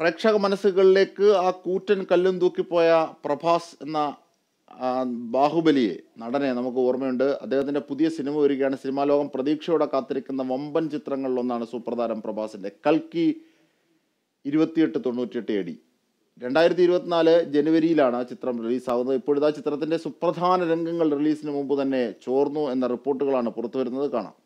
പ്രേക്ഷക മനസ്സുകളിലേക്ക് ആ കൂറ്റൻ കല്ലും തൂക്കിപ്പോയ പ്രഭാസ് എന്ന ബാഹുബലിയെ നടനെ നമുക്ക് ഓർമ്മയുണ്ട് അദ്ദേഹത്തിൻ്റെ പുതിയ സിനിമ വരികയാണ് സിനിമാ ലോകം പ്രതീക്ഷയോടെ കാത്തിരിക്കുന്ന വമ്പൻ ചിത്രങ്ങളിലൊന്നാണ് സുപ്രധാനം പ്രഭാസിൻ്റെ കൽക്കി ഇരുപത്തിയെട്ട് തൊണ്ണൂറ്റിയെട്ട് എ ഡി രണ്ടായിരത്തി ഇരുപത്തിനാല് ജനുവരിയിലാണ് ആ ചിത്രം റിലീസാവുന്നത് ഇപ്പോഴത്തെ ചിത്രത്തിൻ്റെ സുപ്രധാന രംഗങ്ങൾ റിലീസിന് മുമ്പ് തന്നെ ചോർന്നു എന്ന റിപ്പോർട്ടുകളാണ് പുറത്തു വരുന്നത് കാണാം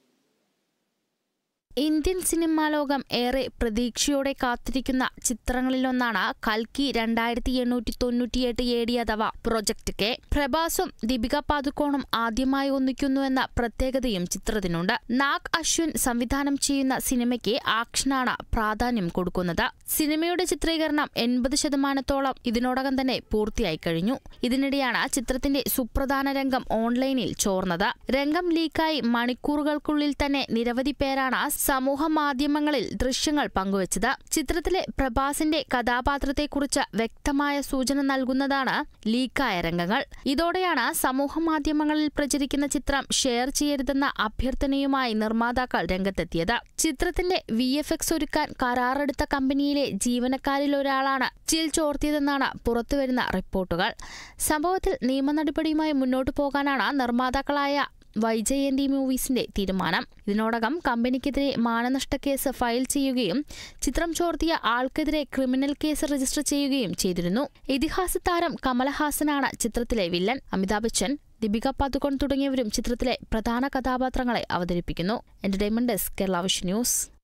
ഇന്ത്യൻ സിനിമാ ലോകം ഏറെ പ്രതീക്ഷയോടെ കാത്തിരിക്കുന്ന ചിത്രങ്ങളിലൊന്നാണ് കൽക്കി രണ്ടായിരത്തി എണ്ണൂറ്റി തൊണ്ണൂറ്റിയെട്ട് ഏടി അഥവാ പ്രൊജക്ട് കെ പ്രഭാസും ദീപിക പാദുക്കോണും ആദ്യമായി ഒന്നിക്കുന്നുവെന്ന പ്രത്യേകതയും ചിത്രത്തിനുണ്ട് നാഗ് അശ്വിൻ സംവിധാനം ചെയ്യുന്ന സിനിമയ്ക്ക് ആക്ഷനാണ് പ്രാധാന്യം കൊടുക്കുന്നത് സിനിമയുടെ ചിത്രീകരണം എൺപത് ശതമാനത്തോളം ഇതിനോടകം തന്നെ പൂർത്തിയായി കഴിഞ്ഞു ഇതിനിടെയാണ് ചിത്രത്തിന്റെ സുപ്രധാന രംഗം ഓൺലൈനിൽ ചോർന്നത് രംഗം ലീക്കായി മണിക്കൂറുകൾക്കുള്ളിൽ തന്നെ നിരവധി പേരാണ് സമൂഹ മാധ്യമങ്ങളിൽ ദൃശ്യങ്ങൾ പങ്കുവച്ചത് ചിത്രത്തിലെ പ്രഭാസിന്റെ കഥാപാത്രത്തെക്കുറിച്ച് വ്യക്തമായ സൂചന നൽകുന്നതാണ് ലീക്കായ രംഗങ്ങൾ ഇതോടെയാണ് സമൂഹ മാധ്യമങ്ങളിൽ പ്രചരിക്കുന്ന ചിത്രം ഷെയർ ചെയ്യരുതെന്ന അഭ്യർത്ഥനയുമായി നിർമ്മാതാക്കൾ രംഗത്തെത്തിയത് ചിത്രത്തിന്റെ വി എഫ് എക്സ് ഒരുക്കാൻ കരാറെടുത്ത കമ്പനിയിലെ ജീവനക്കാരിൽ ഒരാളാണ് ചിൽ ചോർത്തിയതെന്നാണ് പുറത്തുവരുന്ന റിപ്പോർട്ടുകൾ സംഭവത്തിൽ നിയമ നടപടിയുമായി മുന്നോട്ടു പോകാനാണ് നിർമ്മാതാക്കളായ വൈജയന്തി മൂവീസിന്റെ തീരുമാനം ഇതിനോടകം കമ്പനിക്കെതിരെ മാനനഷ്ട കേസ് ഫയൽ ചെയ്യുകയും ചിത്രം ചോർത്തിയ ആൾക്കെതിരെ ക്രിമിനൽ കേസ് രജിസ്റ്റർ ചെയ്യുകയും ചെയ്തിരുന്നു ഇതിഹാസ താരം കമലഹാസനാണ് ചിത്രത്തിലെ വില്ലൻ അമിതാഭ് ബച്ചൻ ദീപിക പാദുക്കോൺ തുടങ്ങിയവരും ചിത്രത്തിലെ പ്രധാന കഥാപാത്രങ്ങളെ അവതരിപ്പിക്കുന്നു എന്റർടൈൻമെന്റ് ഡെസ്ക് കേരള വിഷ്യൂസ് ന്യൂസ്